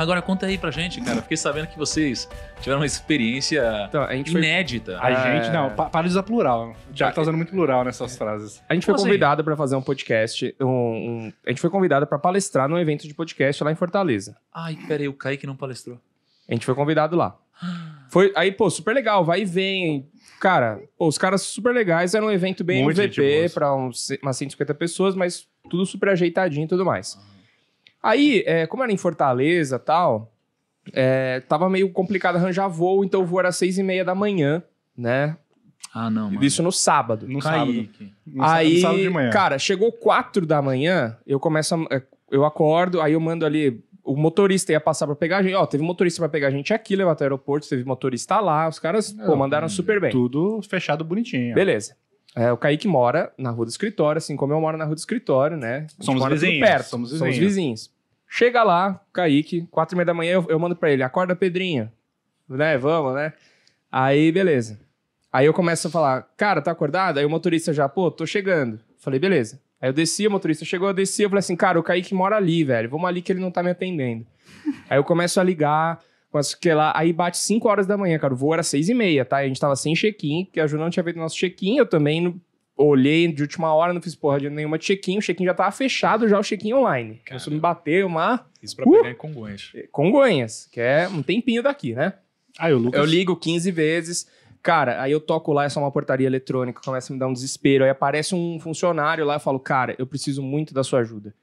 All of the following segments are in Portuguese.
Agora conta aí pra gente, cara. Fiquei sabendo que vocês tiveram uma experiência então, a gente inédita. Foi... A é... gente, não, para de usar plural. já Thiago ah, tá usando é. muito plural nessas frases. A gente Como foi convidada assim? para fazer um podcast. Um, um... A gente foi convidada para palestrar num evento de podcast lá em Fortaleza. Ai, peraí, o Kaique não palestrou. A gente foi convidado lá. Foi, aí, pô, super legal, vai e vem. Cara, pô, os caras super legais, era um evento bem Muito MVP para umas 150 pessoas, mas tudo super ajeitadinho e tudo mais. Ah. Aí, é, como era em Fortaleza tal, é, tava meio complicado arranjar voo, então o voo era seis e meia da manhã, né? Ah, não, mano. Isso no sábado. No Caí. sábado. No aí, sábado de manhã. cara, chegou quatro da manhã, eu começo a, é, Eu acordo, aí eu mando ali... O motorista ia passar pra pegar a gente. Ó, teve motorista pra pegar a gente aqui, levar até o aeroporto, teve motorista lá. Os caras, não, é, pô, mandaram é, super bem. Tudo fechado bonitinho. Beleza. É, o Kaique mora na rua do escritório, assim como eu moro na rua do escritório, né? Somos vizinhos, perto, somos vizinhos. Somos vizinhos. Chega lá, Kaique, quatro e meia da manhã, eu, eu mando para ele, acorda, Pedrinho. Né, vamos, né? Aí, beleza. Aí eu começo a falar, cara, tá acordado? Aí o motorista já, pô, tô chegando. Falei, beleza. Aí eu desci, o motorista chegou, eu desci, eu falei assim, cara, o Kaique mora ali, velho. Vamos ali que ele não tá me atendendo. Aí eu começo a ligar, com as que lá. Aí bate 5 horas da manhã, cara. O voo era 6 e meia, tá? A gente tava sem check-in, porque a Ju não tinha feito nosso check-in. Eu também não... olhei de última hora, não fiz porra de nenhuma check-in. O check-in já tava fechado, já o check-in online. Cara, Isso me bateu uma. Isso pra uh! pegar em Congonhas. É, Congonhas, que é um tempinho daqui, né? Ah, eu, Lucas... eu ligo 15 vezes. Cara, aí eu toco lá, é só uma portaria eletrônica, começa a me dar um desespero. Aí aparece um funcionário lá e falo, cara, eu preciso muito da sua ajuda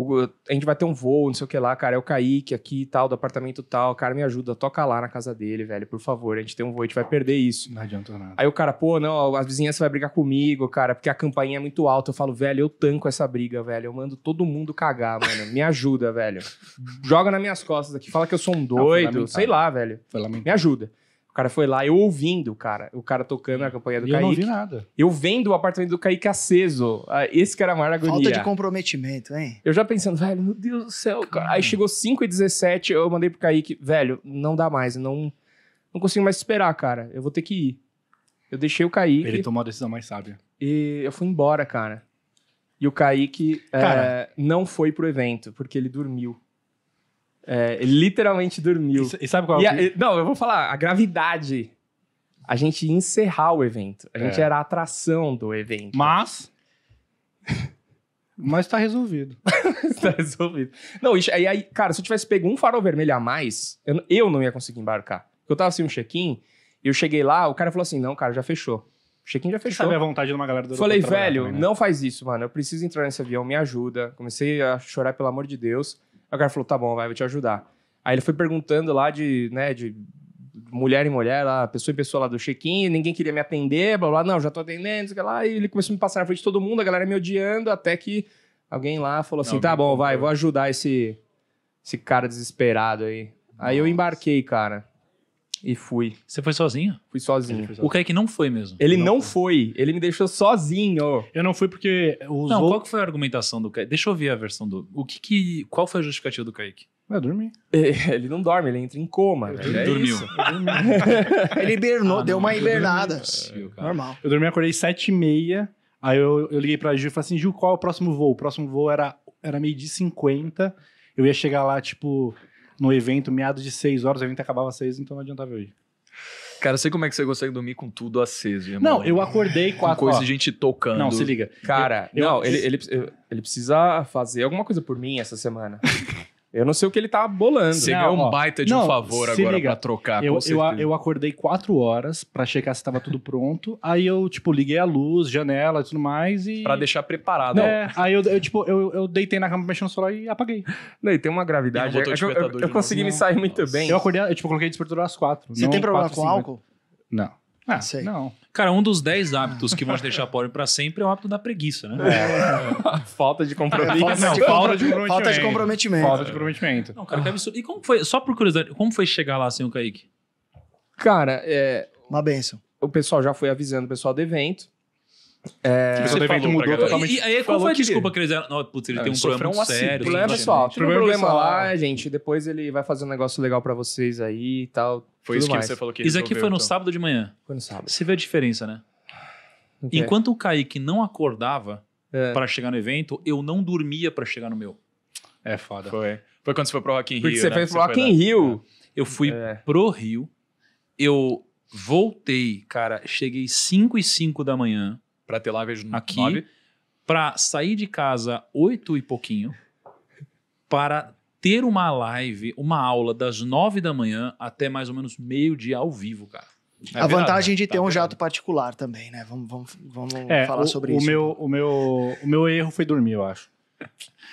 o, a gente vai ter um voo, não sei o que lá, cara, é o Kaique aqui e tal, do apartamento tal, cara, me ajuda, toca lá na casa dele, velho, por favor, a gente tem um voo, a gente vai perder isso. Não adianta nada. Aí o cara, pô, não, as vizinhanças vai brigar comigo, cara, porque a campainha é muito alta, eu falo, velho, eu tanco essa briga, velho, eu mando todo mundo cagar, mano, me ajuda, velho. Joga nas minhas costas aqui, fala que eu sou um doido, não, sei lá, velho. Me ajuda cara foi lá, eu ouvindo, cara, o cara tocando a campanha do e Kaique. Eu não vi nada. Eu vendo o apartamento do Kaique aceso. Ah, esse que era a maior agonia. Falta de comprometimento, hein? Eu já pensando, velho, meu Deus do céu, cara. Aí chegou 5 e 17 eu mandei pro Kaique, velho, não dá mais, não, não consigo mais esperar, cara. Eu vou ter que ir. Eu deixei o Kaique. Ele tomou a decisão mais sábia. E eu fui embora, cara. E o Kaique cara, é, não foi pro evento, porque ele dormiu. É, ele literalmente dormiu. E, e sabe qual é o... Não, eu vou falar, a gravidade. A gente ia encerrar o evento. A gente é. era a atração do evento. Mas... Mas tá resolvido. tá resolvido. Não, isso, aí, aí, cara, se eu tivesse pego um farol vermelho a mais, eu, eu não ia conseguir embarcar. Eu tava assim, um check-in, eu cheguei lá, o cara falou assim: não, cara, já fechou. O check-in já fechou. Sabe a vontade de uma galera do Falei, velho, também, né? não faz isso, mano. Eu preciso entrar nesse avião, me ajuda. Comecei a chorar, pelo amor de Deus. Aí o cara falou, tá bom, vai, vou te ajudar. Aí ele foi perguntando lá de, né, de mulher em mulher, lá, pessoa em pessoa lá do check-in, ninguém queria me atender, blá blá, não, já tô atendendo, sei lá, e ele começou a me passar na frente de todo mundo, a galera me odiando, até que alguém lá falou assim: não, tá bom, vai, vou ajudar esse, esse cara desesperado aí. Nossa. Aí eu embarquei, cara. E fui. Você foi sozinho? Fui sozinho. Foi sozinho. O Kaique não foi mesmo. Ele não, não foi. foi. Ele me deixou sozinho. Eu não fui porque os Não, qual foi a argumentação do Kaique? Deixa eu ver a versão do... O que que... Qual foi a justificativa do Kaique? Eu é, dormi. Ele não dorme, ele entra em coma. Ele é dormiu. ele hibernou, ah, deu uma hibernada. Dormi, Normal. Eu dormi, acordei sete e meia. Aí eu, eu liguei pra Gil e falei assim, Gil, qual é o próximo voo? O próximo voo era, era meio de 50. Eu ia chegar lá, tipo, no evento, meados de 6 horas, o evento acabava às 6, então não adiantava eu ir. Cara, eu sei como é que você consegue dormir com tudo aceso, irmão. Não, eu acordei quatro. Com coisa de gente tocando. Não, se liga. Cara, eu, não, eu, ele, ele, ele precisa fazer alguma coisa por mim essa semana. Eu não sei o que ele tá bolando. Você ganhou um baita de não, um favor agora liga. pra trocar, eu, eu, eu, acordei quatro horas pra checar se tava tudo pronto. aí eu, tipo, liguei a luz, janela e tudo mais e... Pra deixar preparado. é, aí eu, eu tipo, eu, eu deitei na cama mexendo no celular e apaguei. Não, e tem uma gravidade. É eu, eu, eu consegui me sair muito Nossa. bem. Eu acordei, eu, tipo, coloquei despertador às quatro. Você tem problema quatro, com cinco, álcool? Não. Ah, Sei. não. Cara, um dos 10 hábitos que vão te deixar pobre para sempre é o hábito da preguiça, né? É. Falta de compromisso. Falta, não, de, falta, de comprometimento. falta de comprometimento. Falta de comprometimento. Não, cara, que ah. absurdo. E como foi, só por curiosidade, como foi chegar lá sem o Kaique? Cara, é... Uma benção. O pessoal já foi avisando o pessoal do evento. É... Que tipo, você mudou totalmente. E, aí, qual foi a que... desculpa que eles Não, putz, ele é, assim. tem um problema um sério. Problema pessoal. Problema, problema lá, gente. Depois ele vai fazer um negócio legal pra vocês aí e tal. Foi isso mais. que você falou que Isso aqui foi no então. sábado de manhã. Foi no sábado. Você vê a diferença, né? Okay. Enquanto o Kaique não acordava é. para chegar no evento, eu não dormia para chegar no meu. É foda. Foi. Foi quando você foi pro Rock in Rio, Porque você né? foi pro Rock in Rio. Eu fui é. pro Rio. Eu voltei, cara, cheguei 5 e 5 da manhã para ter lá vejo aqui, 9, para sair de casa oito e pouquinho, para ter uma live, uma aula das nove da manhã até mais ou menos meio-dia ao vivo, cara. É a verdade, vantagem né? de tá ter um jato particular também, né? Vamos, vamos, vamos é, falar o, sobre o isso. Meu, o, meu, o meu erro foi dormir, eu acho.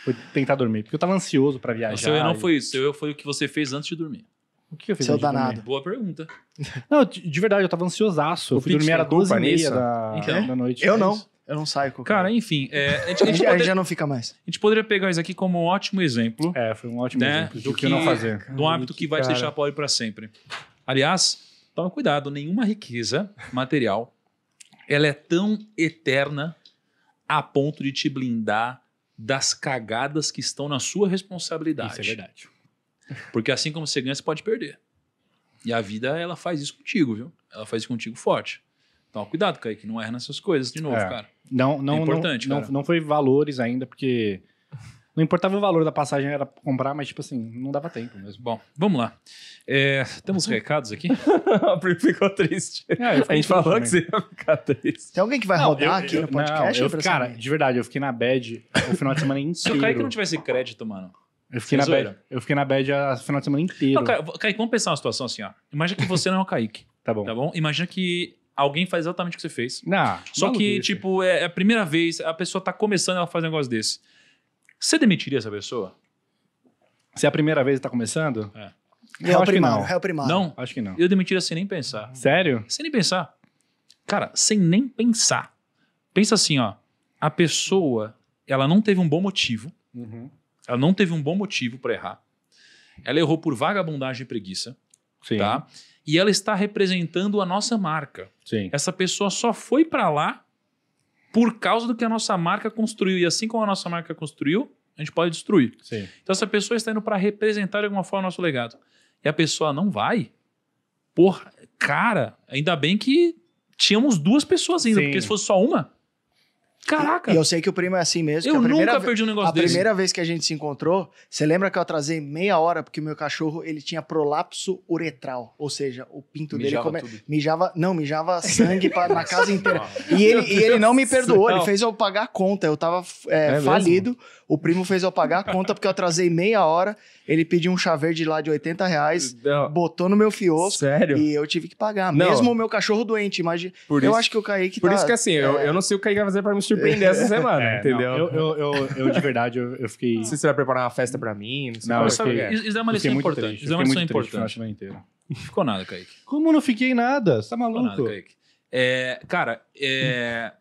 Foi tentar dormir, porque eu tava ansioso para viajar. O seu erro não e... foi isso, seu erro foi o que você fez antes de dormir. O que eu fiz? Seu danado. Boa pergunta. Não, de, verdade, eu tava ansiosaço. O eu fui dormir, era 12 culpa e meia da, então? da noite. Eu não. É eu não saio com Cara, enfim, é, a, gente, a, gente a gente poder- já não fica mais. a gente poderia pegar isso aqui como um ótimo exemplo É, foi um ótimo Né? exemplo Do que, não fazer. de um hábito que vai te deixar pobre para sempre. Aliás, toma cuidado, nenhuma riqueza material ela é tão eterna a ponto de te blindar das cagadas que estão na sua responsabilidade. Isso é verdade. Porque assim como você ganha, você pode perder. E a vida, ela faz isso contigo, viu? Ela faz isso contigo forte. Então, cuidado, Kaique, não erra nessas coisas de novo, é. cara. Não, é não, é importante, não, não, não foi valores ainda, porque não importava o valor da passagem, era comprar, mas, tipo assim, não dava tempo mesmo. Bom, vamos lá. É, temos recados aqui? a ficou triste. É, a gente falou que você ia ficar triste. Tem alguém que vai não, rodar eu, aqui eu, no podcast? Não, eu, cara, assim, de verdade, eu fiquei na bad o final de semana inteiro. Se o Kaique não tivesse crédito, mano, eu fiquei, na bed. bad, eu fiquei na bad a final de semana inteira. Kaique, vamos pensar uma situação assim, ó. Imagina que você não é o Kaique, Tá bom. tá bom? Imagina que alguém faz exatamente o que você fez. Não, Só que, tipo, é, é a primeira vez, a pessoa tá começando, ela faz um negócio desse. Você demitiria essa pessoa? Se é a primeira vez que tá começando? É. é eu acho que primal, não. É primal. não? Acho que não. Eu demitiria sem nem pensar. Sério? Sem nem pensar. Cara, sem nem pensar. Pensa assim, ó. A pessoa, ela não teve um bom motivo. Uhum. Ela não teve um bom motivo para errar. Ela errou por vagabundagem e preguiça. Sim. Tá? E ela está representando a nossa marca. Sim. Essa pessoa só foi para lá por causa do que a nossa marca construiu. E assim como a nossa marca construiu, a gente pode destruir. Sim. Então essa pessoa está indo para representar de alguma forma o nosso legado. E a pessoa não vai. Porra, cara, ainda bem que tínhamos duas pessoas ainda, Sim. porque se fosse só uma, Caraca! E eu sei que o primo é assim mesmo. Eu nunca perdi um negócio a desse. A primeira vez que a gente se encontrou, você lembra que eu atrasei meia hora porque o meu cachorro ele tinha prolapso uretral, ou seja, o pinto mijava dele come... mijava, não, mijava sangue pra, na casa inteira. e, ele, e ele não me perdoou, ele fez eu pagar a conta. Eu tava é, é falido, mesmo? o primo fez eu pagar a conta porque eu atrasei meia hora. Ele pediu um chá verde lá de 80 reais, não. botou no meu fiosco. Sério? E eu tive que pagar. Não. Mesmo o meu cachorro doente, imagina. Por eu isso, acho que o Kaique Por tá, isso que é assim, é... eu, eu não sei o que Kaique vai fazer pra me surpreender surpreender essa é. semana, é, entendeu? Não, eu, eu, eu, eu, de verdade, eu, eu fiquei. Não sei se você vai preparar uma festa pra mim. Não, sei não, eu sabe, é fiquei, é. isso é uma lição importante. isso é uma lição importante. Inteiro. Ficou nada, Kaique. Como não fiquei nada? Você tá maluco? Ficou nada, Kaique. É, cara, é.